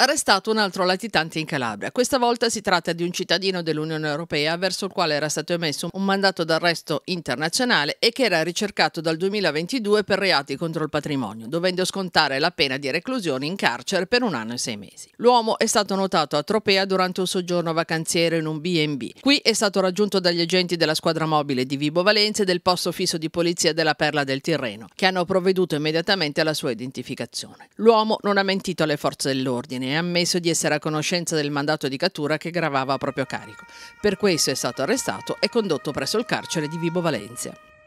Arrestato un altro latitante in Calabria. Questa volta si tratta di un cittadino dell'Unione Europea verso il quale era stato emesso un mandato d'arresto internazionale e che era ricercato dal 2022 per reati contro il patrimonio, dovendo scontare la pena di reclusione in carcere per un anno e sei mesi. L'uomo è stato notato a Tropea durante un soggiorno vacanziero in un B&B. Qui è stato raggiunto dagli agenti della squadra mobile di Vibo Valenze e del posto fisso di polizia della Perla del Tirreno, che hanno provveduto immediatamente alla sua identificazione. L'uomo non ha mentito alle forze dell'ordine e ha ammesso di essere a conoscenza del mandato di cattura che gravava a proprio carico. Per questo è stato arrestato e condotto presso il carcere di Vibo Valencia.